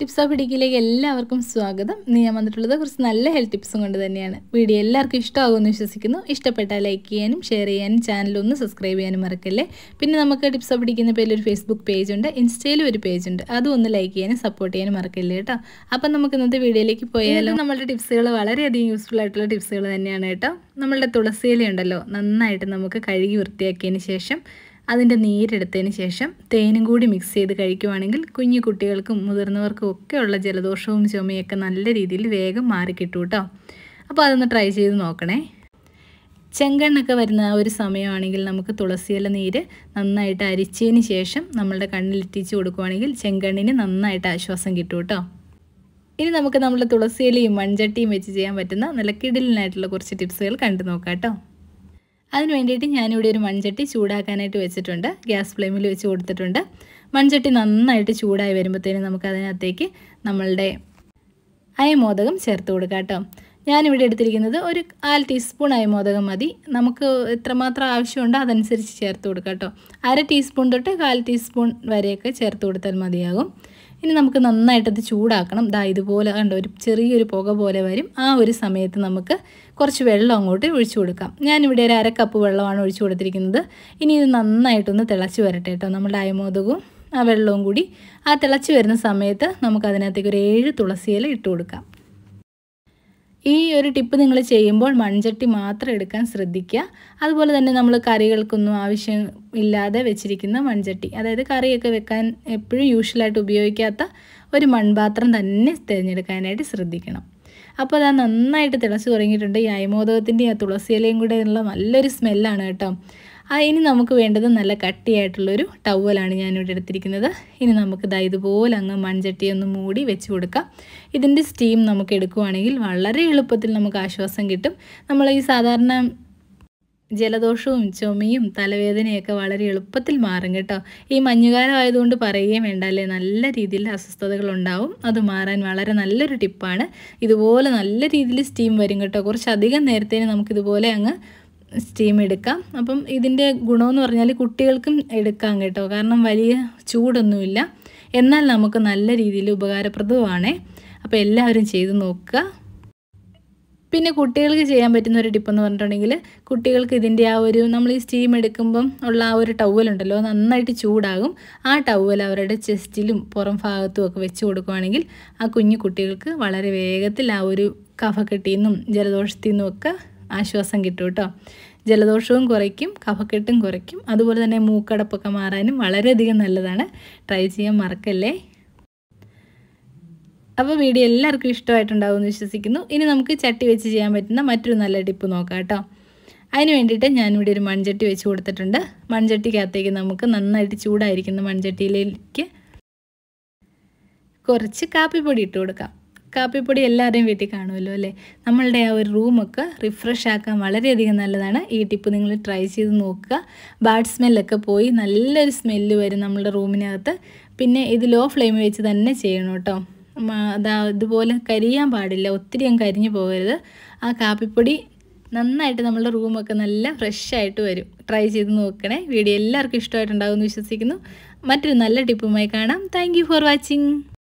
tips of ഇടുക്കിയിലേക്ക് എല്ലാവർക്കും സ്വാഗതം നീ ഞാൻ വന്നിട്ടുള്ളത് കുറച്ച് നല്ല ഹെൽത്ത് ടിപ്സും കൊണ്ട് തന്നെയാണ് വീഡിയോ എല്ലാവർക്കും ഇഷ്ടമാകുമെന്ന് വിശ്വസിക്കുന്നു ഇഷ്ടപ്പെട്ടാൽ ലൈക്ക് ചെയ്യാനും ഷെയർ ചെയ്യാനും ചാനലൊന്ന് സബ്സ്ക്രൈബ് ചെയ്യാനും മറക്കല്ലേ പിന്നെ നമുക്ക് ടിപ്സ് ഓഫ് ഇടിക്കുന്ന പേരിൽ ഒരു ഫേസ്ബുക്ക് പേജ് ഉണ്ട് ഇൻസ്റ്റയിലും ഒരു പേജ് ഉണ്ട് അതും ഒന്ന് ലൈക്ക് ചെയ്യാനും സപ്പോർട്ട് ചെയ്യാനും മറക്കല്ലേ കേട്ടോ അപ്പം നമുക്ക് ഇന്നത്തെ വീഡിയോയിലേക്ക് പോയാലും നമ്മളുടെ ടിപ്സുകൾ വളരെയധികം യൂസ്ഫുൾ ആയിട്ടുള്ള ടിപ്സുകൾ തന്നെയാണ് കേട്ടോ നമ്മളുടെ തുളസിയില ഉണ്ടല്ലോ നന്നായിട്ട് നമുക്ക് കഴുകി വൃത്തിയാക്കിയതിന് ശേഷം അതിൻ്റെ നീരെടുത്തതിന് ശേഷം തേനും കൂടി മിക്സ് ചെയ്ത് കഴിക്കുവാണെങ്കിൽ കുഞ്ഞു കുട്ടികൾക്കും മുതിർന്നവർക്കും ഒക്കെ ഉള്ള ജലദോഷവും ചുമയൊക്കെ നല്ല രീതിയിൽ വേഗം മാറിക്കിട്ടും കേട്ടോ അപ്പോൾ അതൊന്ന് ട്രൈ ചെയ്ത് നോക്കണേ ചെങ്കണ്ണൊക്കെ വരുന്ന ആ ഒരു സമയമാണെങ്കിൽ നമുക്ക് തുളസിയില നീര് നന്നായിട്ട് അരിച്ചതിന് ശേഷം നമ്മളുടെ കണ്ണിലിറ്റിച്ച് കൊടുക്കുവാണെങ്കിൽ ചെങ്കണ്ണിന് നന്നായിട്ട് ആശ്വാസം കിട്ടും കേട്ടോ ഇനി നമുക്ക് നമ്മുടെ തുളസിയിലയും മൺചട്ടിയും വെച്ച് ചെയ്യാൻ പറ്റുന്ന നിലക്കിടലിനായിട്ടുള്ള കുറച്ച് ടിപ്സുകൾ കണ്ടു നോക്കാം കേട്ടോ അതിന് വേണ്ടിയിട്ട് ഞാനിവിടെ ഒരു മൺചട്ടി ചൂടാക്കാനായിട്ട് വെച്ചിട്ടുണ്ട് ഗ്യാസ് ഫ്ലെയിമിൽ വെച്ച് കൊടുത്തിട്ടുണ്ട് മൺചട്ടി നന്നായിട്ട് ചൂടായി വരുമ്പോഴത്തേനും നമുക്ക് നമ്മളുടെ അയമോദകം ചേർത്ത് കൊടുക്കാം കേട്ടോ ഞാനിവിടെ എടുത്തിരിക്കുന്നത് ഒരു കാൽ ടീസ്പൂണായി മോദകം മതി നമുക്ക് എത്രമാത്രം ആവശ്യമുണ്ടോ അതനുസരിച്ച് ചേർത്ത് കൊടുക്കാം കേട്ടോ അര ടീസ്പൂൺ തൊട്ട് കാൽ ടീസ്പൂൺ വരെയൊക്കെ ചേർത്ത് കൊടുത്താൽ മതിയാകും ഇനി നമുക്ക് നന്നായിട്ടത് ചൂടാക്കണം ദാ ഇതുപോലെ കണ്ടോ ഒരു ചെറിയൊരു പുക പോലെ വരും ആ ഒരു സമയത്ത് നമുക്ക് കുറച്ച് വെള്ളം അങ്ങോട്ട് ഒഴിച്ചു കൊടുക്കാം ഞാനിവിടെ ഒരു അരക്കപ്പ് കപ്പ് വെള്ളമാണ് ഒഴിച്ചു കൊടുത്തിരിക്കുന്നത് ഇനി ഇത് നന്നായിട്ടൊന്ന് തിളച്ച് വരട്ടെ കേട്ടോ നമ്മുടെ അയമോദകവും ആ വെള്ളവും കൂടി ആ തിളച്ച് വരുന്ന സമയത്ത് നമുക്ക് അതിനകത്തേക്ക് ഒരു ഏഴ് തുളസിയില ഇട്ട് കൊടുക്കാം ഈ ഒരു ടിപ്പ് നിങ്ങൾ ചെയ്യുമ്പോൾ മൺചട്ടി മാത്രം എടുക്കാൻ ശ്രദ്ധിക്കുക അതുപോലെ തന്നെ നമ്മൾ കറികൾക്കൊന്നും ആവശ്യം ഇല്ലാതെ വെച്ചിരിക്കുന്ന മൺചട്ടി അതായത് കറിയൊക്കെ വെക്കാൻ എപ്പോഴും യൂഷ്വലായിട്ട് ഉപയോഗിക്കാത്ത ഒരു മൺപാത്രം തന്നെ തിരഞ്ഞെടുക്കാനായിട്ട് ശ്രദ്ധിക്കണം അപ്പോൾ അത് നന്നായിട്ട് തിളച്ച് തുടങ്ങിയിട്ടുണ്ട് ഈ അയമോദകത്തിൻ്റെ ആ തുളസിയിലയും കൂടെ ഉള്ള നല്ലൊരു സ്മെല്ലാണ് കേട്ടോ ഇനി നമുക്ക് വേണ്ടത് നല്ല കട്ടിയായിട്ടുള്ളൊരു ടവലാണ് ഞാനിവിടെ എടുത്തിരിക്കുന്നത് ഇനി നമുക്ക് ഇതാ ഇതുപോലെ അങ്ങ് മൺചട്ടി ഒന്ന് മൂടി വെച്ച് കൊടുക്കാം ഇതിൻ്റെ സ്റ്റീം നമുക്ക് എടുക്കുവാണെങ്കിൽ വളരെ എളുപ്പത്തിൽ നമുക്ക് ആശ്വാസം കിട്ടും നമ്മൾ ഈ സാധാരണ ജലദോഷവും ചുമയും തലവേദനയൊക്കെ വളരെ എളുപ്പത്തിൽ മാറും കേട്ടോ ഈ മഞ്ഞുകാലം ആയതുകൊണ്ട് പറയുകയും വേണ്ട അല്ലേ നല്ല രീതിയിൽ അസ്വസ്ഥതകളുണ്ടാവും അത് മാറാൻ വളരെ നല്ലൊരു ടിപ്പാണ് ഇതുപോലെ നല്ല രീതിയിൽ സ്റ്റീം വരും കേട്ടോ കുറച്ചധികം നേരത്തേന് നമുക്കിതുപോലെ അങ്ങ് സ്റ്റീം എടുക്കാം അപ്പം ഇതിൻ്റെ ഗുണമെന്ന് പറഞ്ഞാൽ കുട്ടികൾക്കും എടുക്കാം കേട്ടോ കാരണം വലിയ ചൂടൊന്നുമില്ല എന്നാൽ നമുക്ക് നല്ല രീതിയിൽ ഉപകാരപ്രദവുമാണ് അപ്പോൾ എല്ലാവരും ചെയ്ത് നോക്കുക പിന്നെ കുട്ടികൾക്ക് ചെയ്യാൻ പറ്റുന്ന ഒരു ടിപ്പെന്ന് പറഞ്ഞിട്ടുണ്ടെങ്കിൽ കുട്ടികൾക്ക് ഇതിൻ്റെ ആ ഒരു നമ്മൾ ഈ സ്റ്റീം എടുക്കുമ്പം ഉള്ള ആ ഒരു ടവലുണ്ടല്ലോ നന്നായിട്ട് ചൂടാകും ആ ടവൽ അവരുടെ ചെസ്റ്റിലും പുറം ഭാഗത്തും ഒക്കെ വെച്ച് കൊടുക്കുകയാണെങ്കിൽ ആ കുഞ്ഞു കുട്ടികൾക്ക് വളരെ വേഗത്തിൽ ആ ഒരു കഫക്കെട്ടിന്നും ജലദോഷത്തിൽ നിന്നും ഒക്കെ ആശ്വാസം കിട്ടും കേട്ടോ ജലദോഷവും കുറയ്ക്കും കഫക്കെട്ടും കുറയ്ക്കും അതുപോലെ തന്നെ മൂക്കടപ്പൊക്കെ മാറാനും വളരെയധികം നല്ലതാണ് ട്രൈ ചെയ്യാൻ മറക്കല്ലേ അപ്പോൾ വീഡിയോ എല്ലാവർക്കും എന്ന് വിശ്വസിക്കുന്നു ഇനി നമുക്ക് ചട്ടി വെച്ച് ചെയ്യാൻ പറ്റുന്ന മറ്റൊരു നല്ല ടിപ്പ് നോക്കാം കേട്ടോ അതിന് വേണ്ടിയിട്ട് ഞാനിവിടെ ഒരു മൺചട്ടി വെച്ച് കൊടുത്തിട്ടുണ്ട് മൺചട്ടിക്കകത്തേക്ക് നമുക്ക് നന്നായിട്ട് ചൂടായിരിക്കുന്ന മൺചട്ടിയിലേക്ക് കുറച്ച് കാപ്പിപ്പൊടി ഇട്ട് കൊടുക്കാം കാപ്പിപ്പൊടി എല്ലാവരുടെയും വീട്ടിൽ കാണുമല്ലോ അല്ലേ നമ്മളുടെ ആ ഒരു റൂമൊക്കെ റിഫ്രഷ് ആക്കാൻ വളരെയധികം നല്ലതാണ് ഈ ടിപ്പ് നിങ്ങൾ ട്രൈ ചെയ്ത് നോക്കുക ബാഡ് സ്മെല്ലൊക്കെ പോയി നല്ലൊരു സ്മെല്ല് വരും നമ്മളുടെ റൂമിനകത്ത് പിന്നെ ഇത് ലോ ഫ്ലെയിം വെച്ച് തന്നെ ചെയ്യണം കേട്ടോ അതാ ഇതുപോലെ കരിയാൻ പാടില്ല ഒത്തിരി അങ്ങ് കരിഞ്ഞു പോകരുത് ആ കാപ്പിപ്പൊടി നന്നായിട്ട് നമ്മളുടെ റൂമൊക്കെ നല്ല ഫ്രഷായിട്ട് വരും ട്രൈ ചെയ്ത് നോക്കണേ വീഡിയോ എല്ലാവർക്കും ഇഷ്ടമായിട്ടുണ്ടാകുമെന്ന് വിശ്വസിക്കുന്നു മറ്റൊരു നല്ല ടിപ്പുമായി കാണാം താങ്ക് ഫോർ വാച്ചിങ്